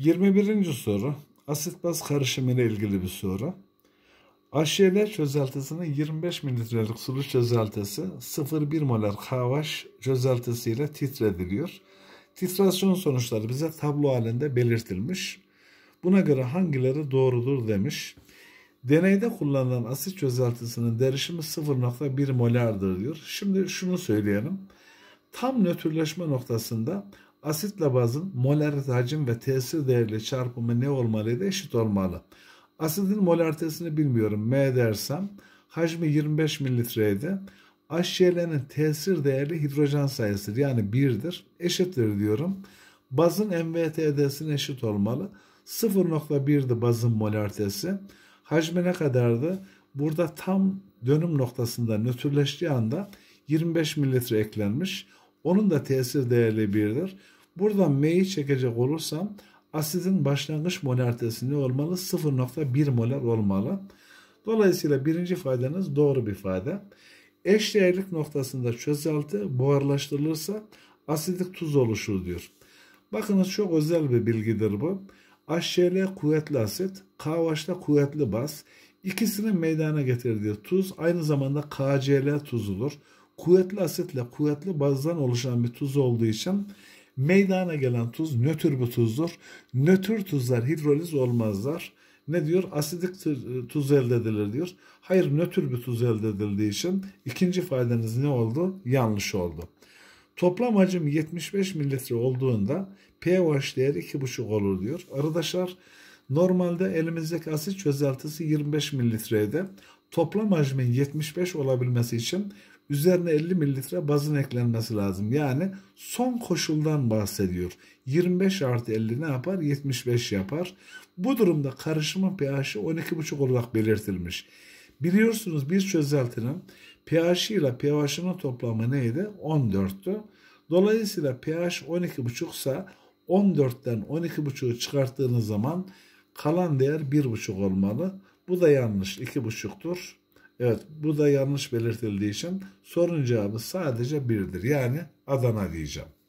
21. soru asit baz karışımı ile ilgili bir soru. HCl çözeltisinin 25 mililitrelik sulu çözeltisi 0,1 molar kavaş çözeltisiyle titrediliyor. Titrasyon sonuçları bize tablo halinde belirtilmiş. Buna göre hangileri doğrudur demiş. Deneyde kullanılan asit çözeltisinin derişimi 0.1 molardır diyor. Şimdi şunu söyleyelim. Tam nötrleşme noktasında Asitle bazın moler hacim ve tesir değerli çarpımı ne olmalıydı? Eşit olmalı. Asitin molartesini bilmiyorum. M dersem hacmi 25 mililitreydi. HCl'nin tesir değerli hidrojen sayısı yani 1'dir. Eşittir diyorum. Bazın MVTD'sine eşit olmalı. 0.1'di bazın molartesi. Hacmi ne kadardı? Burada tam dönüm noktasında nötrleştiği anda 25 mililitre eklenmiş. Onun da tesir değerli birdir. Buradan M'yi çekecek olursam asidin başlangıç mol artısı ne olmalı? 0.1 molar olmalı. Dolayısıyla birinci faydanız doğru bir fayda. Eşdeğerlik noktasında çözelti buharlaştırılırsa asidik tuz oluşur diyor. Bakınız çok özel bir bilgidir bu. HCl kuvvetli asit, KOH'da kuvvetli baz. İkisini meydana getirdiği tuz aynı zamanda KCl tuzudur kuvvetli asitle kuvvetli bazdan oluşan bir tuz olduğu için meydana gelen tuz nötr bir tuzdur. Nötr tuzlar hidroliz olmazlar. Ne diyor? Asidik tuz elde edilir diyor. Hayır nötr bir tuz elde edildiği için ikinci faydamız ne oldu? Yanlış oldu. Toplam hacim 75 mililitre olduğunda pH değeri 2,5 olur diyor. Arkadaşlar normalde elimizdeki asit çözeltisi 25 mililitreydi. Toplam hacmin 75 olabilmesi için üzerine 50 mililitre bazın eklenmesi lazım. Yani son koşuldan bahsediyor. 25 artı 50 ne yapar? 75 yapar. Bu durumda karışımın pH'i 12,5 olarak belirtilmiş. Biliyorsunuz bir çözeltinin pH ile pH'ının toplamı neydi? 14'tü. Dolayısıyla pH 12,5 ise 14'ten 12,5'u çıkarttığınız zaman kalan değer 1,5 olmalı. Bu da yanlış 2,5'tür. Evet bu da yanlış belirtildiği için sorun cevabı sadece birdir. Yani Adana diyeceğim.